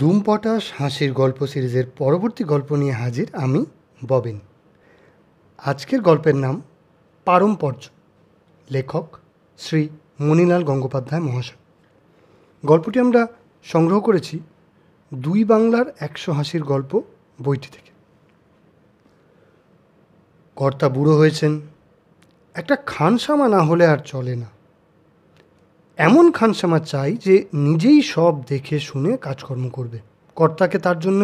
দুম হাসির গল্প সিরিজের পরবর্তী গল্প নিয়ে হাজির আমি ববিন আজকের গল্পের নাম পারম্পর্য লেখক শ্রী মণিলাল গঙ্গোপাধ্যায় মহাশয় গল্পটি আমরা সংগ্রহ করেছি দুই বাংলার একশো হাসির গল্প বইটি থেকে কর্তা বুড়ো হয়েছেন একটা খানসামা না হলে আর চলে না এমন খানসামা চাই যে নিজেই সব দেখে শুনে কাজকর্ম করবে কর্তাকে তার জন্য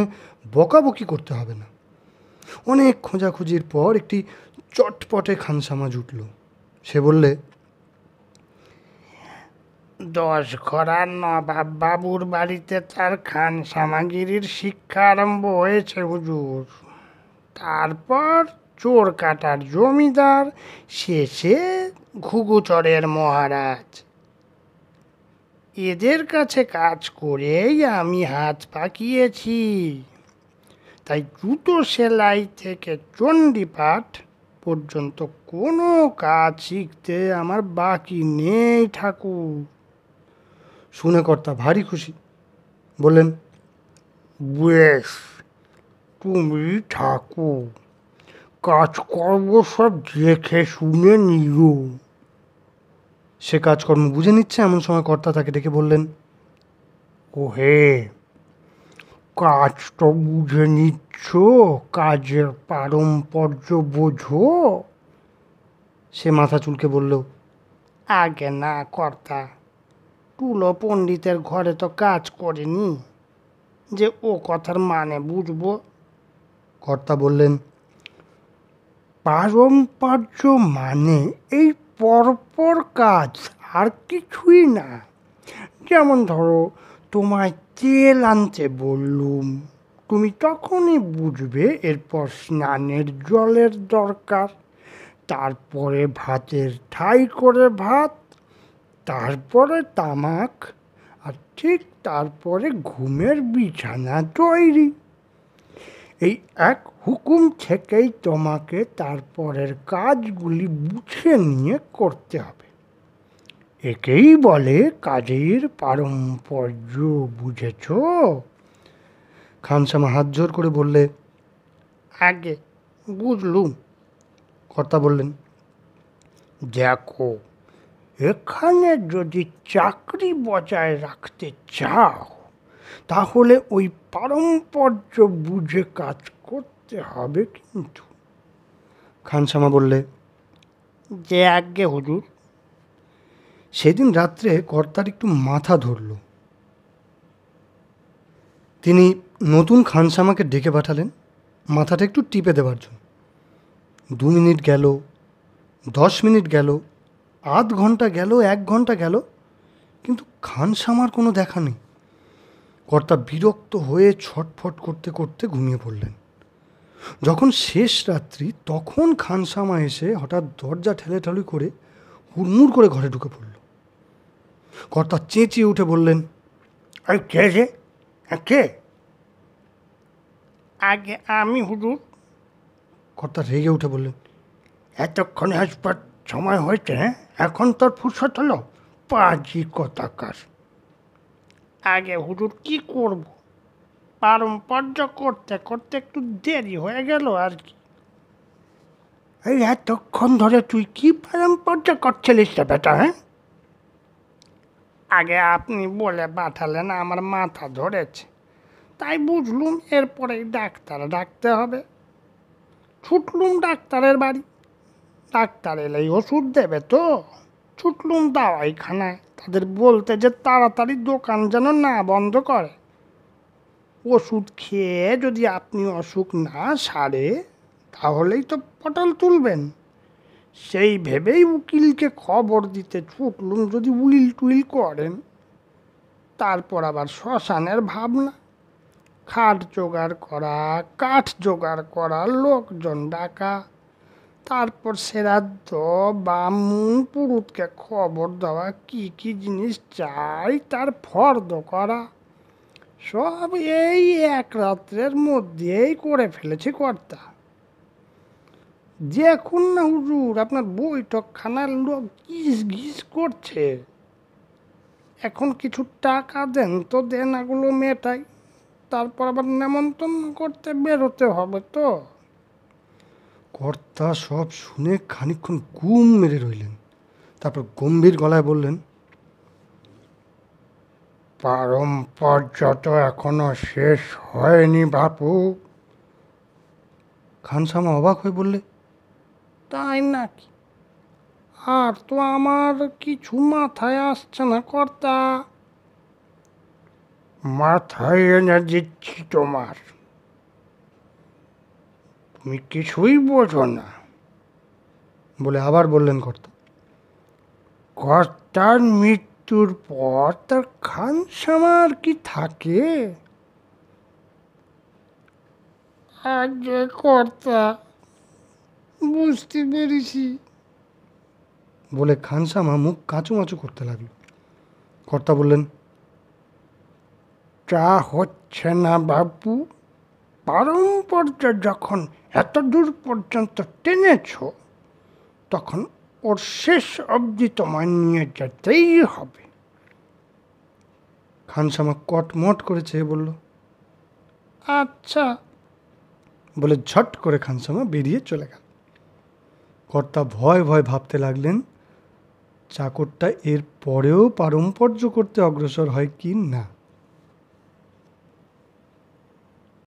বকাবকি করতে হবে না অনেক খোঁজাখুঁজির পর একটি চটপটে খানসামা জুটল সে বললে দশ ঘরা নবাব বাবুর বাড়িতে তার খান সামাগিরির শিক্ষা আরম্ভ হয়েছে হুজুর তারপর চোর কাটার জমিদার শেষে ঘুঘুচরের মহারাজ এদের কাছে কাজ করেই আমি হাত পাকিয়েছি তাই জুতো সেলাই থেকে চণ্ডীপাঠ পর্যন্ত কোনো কাজ শিখতে আমার বাকি নেই ঠাকুর শুনে কর্তা ভারী খুশি বললেন বেশ তুমি ঠাকুর কাজকর্ম সব দেখে শুনে নিও সে কাজকর্ম বুঝে নিচ্ছে এমন সময় কর্তা তাকে ডেকে বললেন ও হে কাজ তো বুঝে নিচ্ছ কাজের পারম্পর্য বোঝো সে মাথা চুলকে বলল আগে না কর্তা টুলো পণ্ডিতের ঘরে তো কাজ করেনি যে ও কথার মানে বুঝব কর্তা বললেন পারম্পর্য মানে এই পরপর কাজ আর কিছুই না যেমন ধরো তোমায় তেল আনতে বললুম তুমি তখনই বুঝবে এরপর স্নানের জলের দরকার তারপরে ভাতের ঠাই করে ভাত তারপরে তামাক আর ঠিক তারপরে ঘুমের বিছানা তৈরি এই এক হুকুম থেকেই তোমাকে তারপরের কাজগুলি বুঝে নিয়ে করতে হবে একেই বলে কাজের পারম্পর্য বুঝেছ খানসামা হাত জোর করে বললে আগে বুঝলুম কর্তা বললেন দেখো এখানে যদি চাকরি বজায় রাখতে চাও তাহলে ওই পারম্পর্য বুঝে কাজ করতে হবে কিন্তু খানসামা বললে যে আজ্ঞে হুজুর সেদিন রাত্রে কর্তার একটু মাথা ধরল তিনি নতুন খানসামাকে ডেকে পাঠালেন মাথাটা একটু টিপে দেবার জন্য দু মিনিট গেল দশ মিনিট গেল আধ ঘন্টা গেল এক ঘন্টা গেল কিন্তু খানসামার কোনো দেখা নেই কর্তা বিরক্ত হয়ে ছটফট করতে করতে ঘুমিয়ে পড়লেন যখন শেষ রাত্রি তখন খানসামা এসে হঠাৎ দরজা ঠেলে ঠালু করে হুড়মুড় করে ঘরে ঢুকে পড়ল কর্তা চেঁচিয়ে উঠে বললেন আরে কে যে কে আগে আমি হুজুর কর্তা রেগে উঠে বললেন এতক্ষণে আসবার সময় হয়েছে হ্যাঁ এখন তোর ফুরসত হলো পাজি কাশ আগে হুজুর কি করব পারম্পর্য করতে করতে একটু দেরি হয়ে গেল আর কি এই এতক্ষণ ধরে তুই কি পারম্পর্য করছিলিস রে বেটা হ্যাঁ আগে আপনি বলে পাঠালেন আমার মাথা ধরেছে তাই বুঝলুম এরপরেই ডাক্তার ডাকতে হবে ছুটলুম ডাক্তারের বাড়ি ডাক্তার এলেই ওষুধ দেবে তো ছুটলুম দাওয়াইখানায় তাদের বলতে যে তাড়াতাড়ি দোকান যেন না বন্ধ করে ওষুধ খেয়ে যদি আপনি অসুখ না সারে তাহলেই তো পটল তুলবেন সেই ভেবেই উকিলকে খবর দিতে ছুটলুম যদি উইল টুইল করেন তারপর আবার শ্মশানের ভাবনা খাট জোগাড় করা কাঠ জোগাড় করা লোকজন ডাকা তারপর শ্রাদ্ধ বা মুন পুরুতকে খবর দেওয়া কি কি জিনিস চাই তার ফর্দ করা সব এই এক রাত্রের মধ্যেই করে ফেলেছি কর্তা দেখুন না হুজুর আপনার বৈঠকখানার লোক গিস গিস করছে এখন কিছু টাকা দেন তো দেনাগুলো মেটাই তারপর আবার নেমন্তন্ন করতে বেরোতে হবে তো কর্তা সব শুনে খানিক্ষণ গুম মেরে রইলেন তারপর গম্ভীর গলায় বললেন পারম্পর্যত এখনো শেষ হয়নি বাপু খানসামা অবাক হয়ে বললে তাই নাকি আর তো আমার কিছু মাথায় আসছে না কর্তা মাথায় এনে দিচ্ছি তোমার তুমি কিছুই বোঝো না বলে আবার বললেন কর্তা কর্তার মৃত্যুর পর তার খানসামার কি থাকে কর্তা বুঝতে পেরেছি বলে খানসামা মুখ কাঁচু মাচু করতে লাগলো কর্তা বললেন চা হচ্ছে না বাপু পারম্পর্য যখন এত দূর পর্যন্ত টেনেছ তখন ওর শেষ অবধি তোমায় নিয়ে যেতেই হবে খানসামা কটমট করে চেয়ে বলল আচ্ছা বলে ঝট করে খানসামা বেরিয়ে চলে গেল কর্তা ভয় ভয় ভাবতে লাগলেন চাকরটা এর পরেও পারম্পর্য করতে অগ্রসর হয় কি না